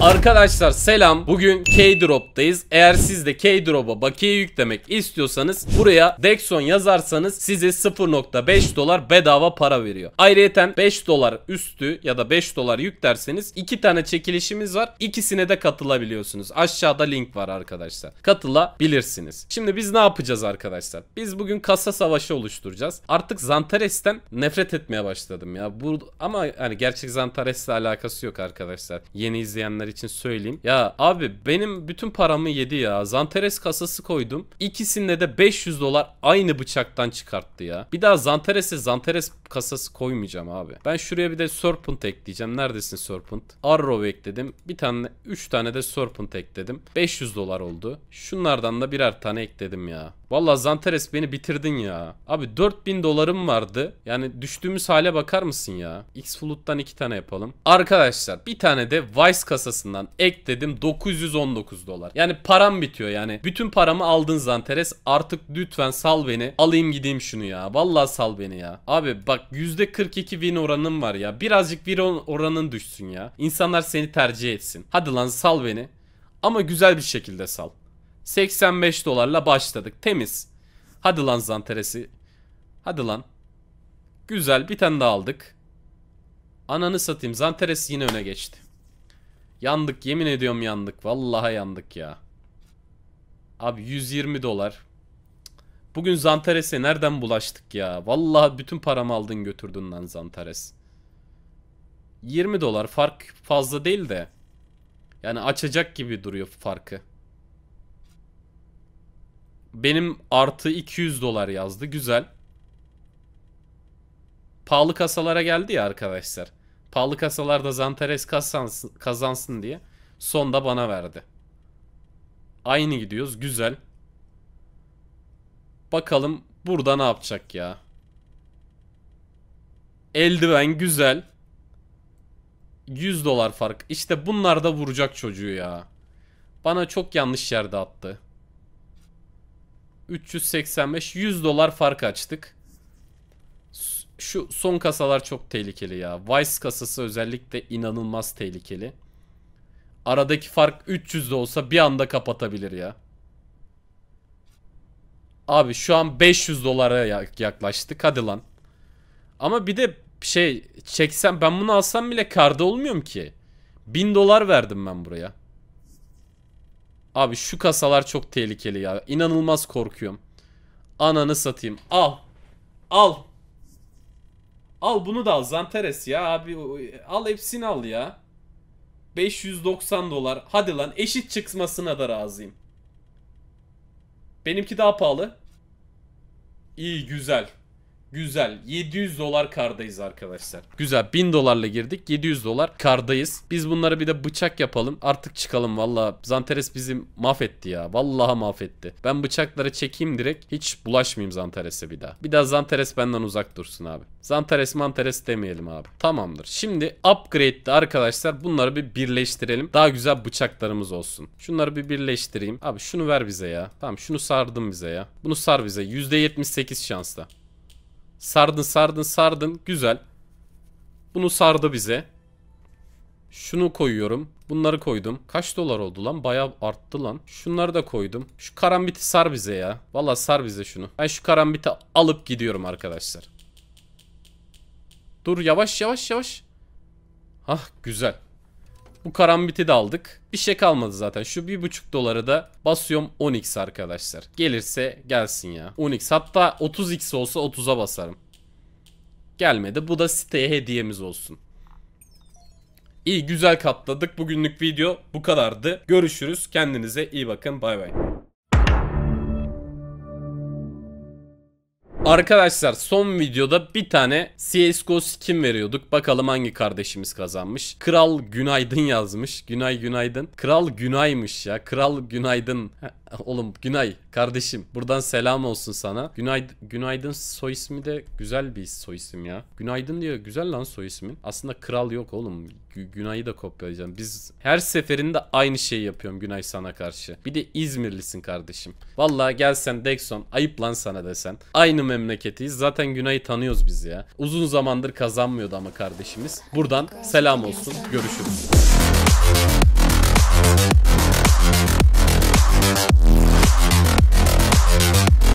Arkadaşlar selam. Bugün K-Drop'tayız. Eğer siz de K-Drop'a bakiye yüklemek istiyorsanız buraya Dexon yazarsanız size 0.5 dolar bedava para veriyor. Ayrıca 5 dolar üstü ya da 5 dolar yüklerseniz 2 tane çekilişimiz var. İkisine de katılabiliyorsunuz. Aşağıda link var arkadaşlar. Katılabilirsiniz. Şimdi biz ne yapacağız arkadaşlar? Biz bugün kasa savaşı oluşturacağız. Artık Zantares'ten nefret etmeye başladım ya. Bu ama hani gerçek Zantares'le alakası yok arkadaşlar. Yeni izleyenler için söyleyeyim. Ya abi benim bütün paramı yedi ya. Zanteres kasası koydum. İkisinde de 500 dolar aynı bıçaktan çıkarttı ya. Bir daha Zanteres'e Zanteres kasası koymayacağım abi. Ben şuraya bir de Serpent ekleyeceğim. Neredesin Serpent? Arrow ekledim. Bir tane 3 tane de Serpent ekledim. 500 dolar oldu. Şunlardan da birer tane ekledim ya. Valla Zanteres beni bitirdin ya. Abi 4000 dolarım vardı. Yani düştüğümüz hale bakar mısın ya? X Flood'dan 2 tane yapalım. Arkadaşlar bir tane de Vice kasasından ekledim 919 dolar. Yani param bitiyor yani. Bütün paramı aldın Zanteres. Artık lütfen sal beni. Alayım gideyim şunu ya. Valla sal beni ya. Abi bak %42 win oranım var ya. Birazcık win oranın düşsün ya. İnsanlar seni tercih etsin. Hadi lan sal beni. Ama güzel bir şekilde sal. 85 dolarla başladık. Temiz. Hadi lan zanteresi. Hadi lan. Güzel bir tane daha aldık. Ananı satayım. zanteresi yine öne geçti. Yandık yemin ediyorum yandık. Vallahi yandık ya. Abi 120 dolar. Bugün Zantares'e nereden bulaştık ya? Vallahi bütün paramı aldın götürdün lan Zantares. 20 dolar fark fazla değil de. Yani açacak gibi duruyor farkı. Benim artı 200 dolar yazdı. Güzel. Pahalı kasalara geldi ya arkadaşlar. Pahalı kasalarda Zantares kazansın, kazansın diye. Son da bana verdi. Aynı gidiyoruz. Güzel. Bakalım burada ne yapacak ya. Eldiven güzel. 100 dolar fark. İşte bunlar da vuracak çocuğu ya. Bana çok yanlış yerde attı. 385 100 dolar fark açtık. Şu son kasalar çok tehlikeli ya. Vice kasası özellikle inanılmaz tehlikeli. Aradaki fark 300 de olsa bir anda kapatabilir ya. Abi şu an 500 dolara yaklaştık. Hadi lan. Ama bir de şey çeksem ben bunu alsam bile karda olmuyorum ki. 1000 dolar verdim ben buraya. Abi şu kasalar çok tehlikeli ya. İnanılmaz korkuyorum. Ananı satayım. Al. Al. Al bunu da al Zanteres ya abi. E, al hepsini al ya. 590 dolar. Hadi lan eşit çıkmasına da razıyım. Benimki daha pahalı. İyi güzel. Güzel 700 dolar kardayız arkadaşlar Güzel 1000 dolarla girdik 700 dolar kardayız Biz bunları bir de bıçak yapalım Artık çıkalım valla Zanteres bizi mahvetti ya Vallahi mahvetti Ben bıçakları çekeyim direkt Hiç bulaşmayayım Zanteres'e bir daha Bir daha Zanteres benden uzak dursun abi Zanteres manteres demeyelim abi Tamamdır şimdi upgrade'de arkadaşlar Bunları bir birleştirelim Daha güzel bıçaklarımız olsun Şunları bir birleştireyim Abi şunu ver bize ya Tamam şunu sardım bize ya Bunu sar bize %78 şansla Sardın sardın sardın. Güzel. Bunu sardı bize. Şunu koyuyorum. Bunları koydum. Kaç dolar oldu lan? Bayağı arttı lan. Şunları da koydum. Şu karambiti sar bize ya. Valla sar bize şunu. Ben şu karambiti alıp gidiyorum arkadaşlar. Dur yavaş yavaş yavaş. Hah güzel. Bu karambiti de aldık. Bir şey kalmadı zaten. Şu 1.5 dolara da basıyorum 10x arkadaşlar. Gelirse gelsin ya. 10x hatta 30x olsa 30'a basarım. Gelmedi. Bu da siteye hediyemiz olsun. İyi güzel katladık. Bugünlük video bu kadardı. Görüşürüz. Kendinize iyi bakın. Bay bay. Arkadaşlar son videoda bir tane CSGO skin veriyorduk. Bakalım hangi kardeşimiz kazanmış. Kral Günaydın yazmış. Günay Günaydın. Kral Günaymış ya. Kral Günaydın Ah, oğlum Günay kardeşim buradan selam olsun sana. Günaydın, günaydın soy ismi de güzel bir soy isim ya. Günaydın diyor güzel lan soy ismin. Aslında kral yok oğlum. Günay'ı da kopyalayacağım. Biz her seferinde aynı şeyi yapıyorum Günay sana karşı. Bir de İzmirlisin kardeşim. Valla gelsen Dexon ayıp lan sana desen. Aynı memleketiyiz. Zaten Günay'ı tanıyoruz biz ya. Uzun zamandır kazanmıyordu ama kardeşimiz. Buradan selam olsun. Görüşürüz. Thank